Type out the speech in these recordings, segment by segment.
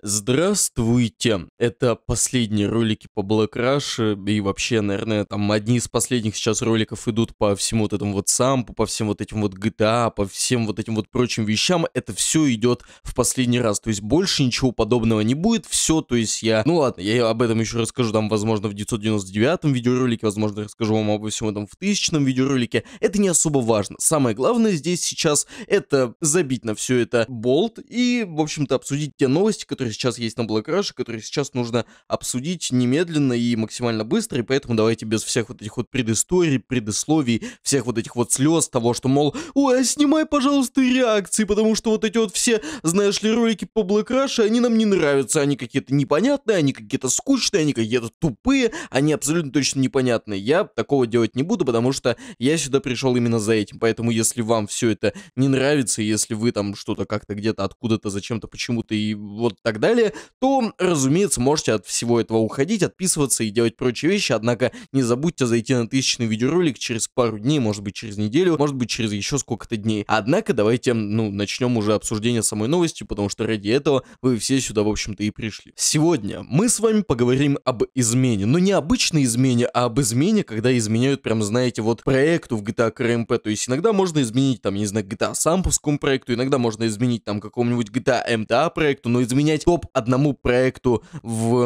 Здравствуйте! Это последние ролики по Black Rush, э, и вообще, наверное, там одни из последних сейчас роликов идут по всему вот этому вот сампу, по всем вот этим вот GTA, а, по всем вот этим вот прочим вещам. Это все идет в последний раз, то есть больше ничего подобного не будет, все, то есть я... Ну ладно, я об этом еще расскажу там, возможно, в 999-м видеоролике, возможно, расскажу вам обо всем этом в тысячном видеоролике. Это не особо важно. Самое главное здесь сейчас это забить на все это болт и, в общем-то, обсудить те новости, которые которые сейчас есть на Black Rush, которые сейчас нужно обсудить немедленно и максимально быстро, и поэтому давайте без всех вот этих вот предысторий, предисловий, всех вот этих вот слез, того, что, мол, ой, а снимай, пожалуйста, реакции, потому что вот эти вот все, знаешь ли, ролики по Black они нам не нравятся, они какие-то непонятные, они какие-то скучные, они какие-то тупые, они абсолютно точно непонятные. Я такого делать не буду, потому что я сюда пришел именно за этим, поэтому если вам все это не нравится, если вы там что-то как-то где-то откуда-то, зачем-то, почему-то и вот так далее, то, разумеется, можете от всего этого уходить, отписываться и делать прочие вещи, однако не забудьте зайти на тысячный видеоролик через пару дней, может быть через неделю, может быть через еще сколько-то дней. Однако давайте, ну, начнем уже обсуждение самой новости, потому что ради этого вы все сюда, в общем-то, и пришли. Сегодня мы с вами поговорим об измене, но не обычной измене, а об измене, когда изменяют прям, знаете, вот проекту в GTA КРМП, то есть иногда можно изменить там, не знаю, GTA сампусскому проекту, иногда можно изменить там какому-нибудь GTA MTA проекту, но изменять топ одному проекту в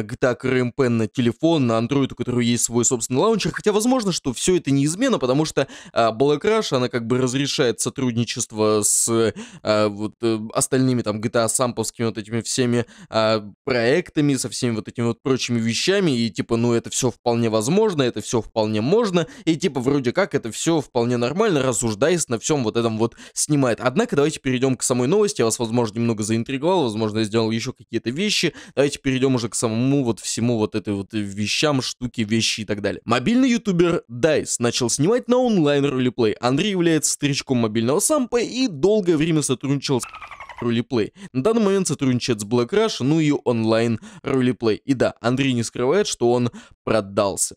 GTA RMP на телефон, на Android, у которого есть свой собственный лаунчер. Хотя возможно, что все это неизменно, потому что а, Black Rush, она как бы разрешает сотрудничество с а, вот э, остальными там GTA самповскими вот этими всеми а, проектами, со всеми вот этими вот прочими вещами, и типа, ну это все вполне возможно, это все вполне можно, и типа вроде как это все вполне нормально, рассуждаясь на всем вот этом вот снимает. Однако давайте перейдем к самой новости, я вас, возможно, немного заинтриговал, возможно, я сделал еще какие-то вещи. Давайте перейдем уже к самому вот всему вот этой вот вещам, штуки, вещи и так далее. Мобильный ютубер Dice начал снимать на онлайн ролеплей. Андрей является старичком мобильного сампа и долгое время сотрудничал с ролеплей. На данный момент сотрудничает с Black Rush, ну и онлайн ролеплей. И да, Андрей не скрывает, что он продался.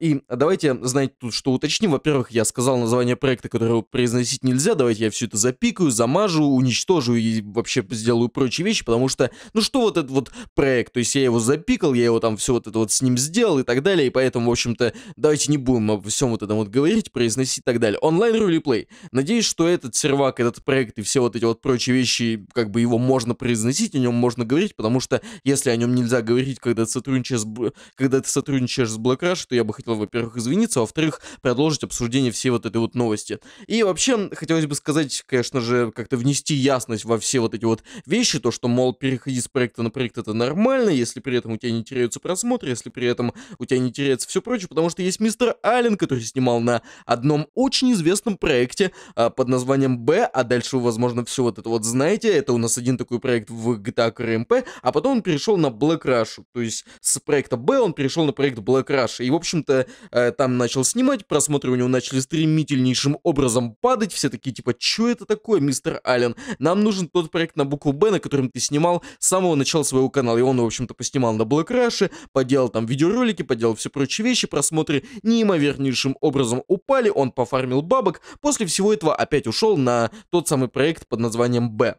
И давайте, знаете, тут что уточним. Во-первых, я сказал название проекта, которое произносить нельзя. Давайте я все это запикаю, замажу, уничтожу и вообще сделаю прочие вещи, потому что, ну что вот этот вот проект? То есть я его запикал, я его там все вот это вот с ним сделал и так далее. И поэтому, в общем-то, давайте не будем обо всем вот этом вот говорить, произносить и так далее. Онлайн ролеплей. Надеюсь, что этот сервак, этот проект и все вот эти вот прочие вещи, как бы его можно произносить, о нем можно говорить, потому что если о нем нельзя говорить, когда ты сотрудничаешь с, когда ты сотрудничаешь с Black Rush, что я бы хотел, во-первых, извиниться, а во-вторых, продолжить обсуждение всей вот этой вот новости. И вообще, хотелось бы сказать, конечно же, как-то внести ясность во все вот эти вот вещи, то, что, мол, переходить с проекта на проект это нормально, если при этом у тебя не теряются просмотры, если при этом у тебя не теряется все прочее, потому что есть мистер Аллен, который снимал на одном очень известном проекте а, под названием «Б», а дальше вы, возможно, все вот это вот знаете, это у нас один такой проект в GTA а КРМП, а потом он перешел на Black Rush, то есть с проекта «Б» он перешел на проект Black Rush, и, в общем-то, э, там начал снимать, просмотры у него начали стремительнейшим образом падать, все такие, типа, что это такое, мистер Аллен? Нам нужен тот проект на букву Б, на котором ты снимал с самого начала своего канала, и он, в общем-то, поснимал на Black Rush, поделал там видеоролики, поделал все прочие вещи, просмотры неимовернейшим образом упали, он пофармил бабок, после всего этого опять ушел на тот самый проект под названием Б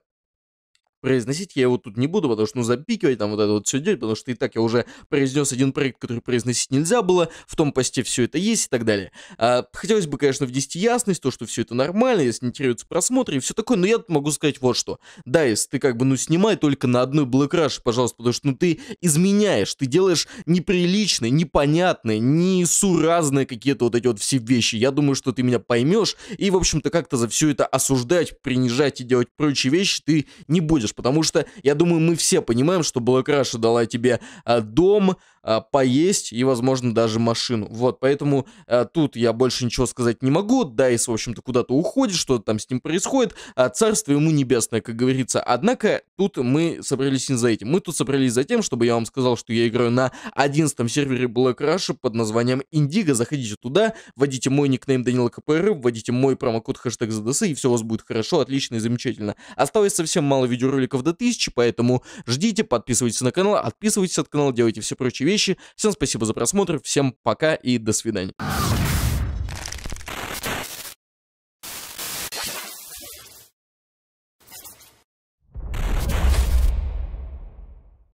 произносить я его тут не буду, потому что, ну, запикивать там вот это вот все делать, потому что и так я уже произнес один проект, который произносить нельзя было, в том посте все это есть и так далее. А, хотелось бы, конечно, внести ясность, то, что все это нормально, если не теряются просмотры и все такое, но я могу сказать вот что. Да, если ты как бы, ну, снимай только на одной Black Rush, пожалуйста, потому что, ну, ты изменяешь, ты делаешь неприличные, непонятные, несуразные какие-то вот эти вот все вещи. Я думаю, что ты меня поймешь, и, в общем-то, как-то за все это осуждать, принижать и делать прочие вещи ты не будешь потому что, я думаю, мы все понимаем, что Black Russia дала тебе а, дом, а, поесть и, возможно, даже машину. Вот, поэтому а, тут я больше ничего сказать не могу. Дайс, в общем-то, куда-то уходит, что-то там с ним происходит. А царство ему небесное, как говорится. Однако тут мы собрались не за этим. Мы тут собрались за тем, чтобы я вам сказал, что я играю на 11 сервере Black Rush под названием Indigo. Заходите туда, вводите мой никнейм Данила КПР, вводите мой промокод хэштег ZDS, и все у вас будет хорошо, отлично и замечательно. Осталось совсем мало видеороликов до 1000, поэтому ждите, подписывайтесь на канал, отписывайтесь от канала, делайте все прочие вещи вещи. Всем спасибо за просмотр, всем пока и до свидания.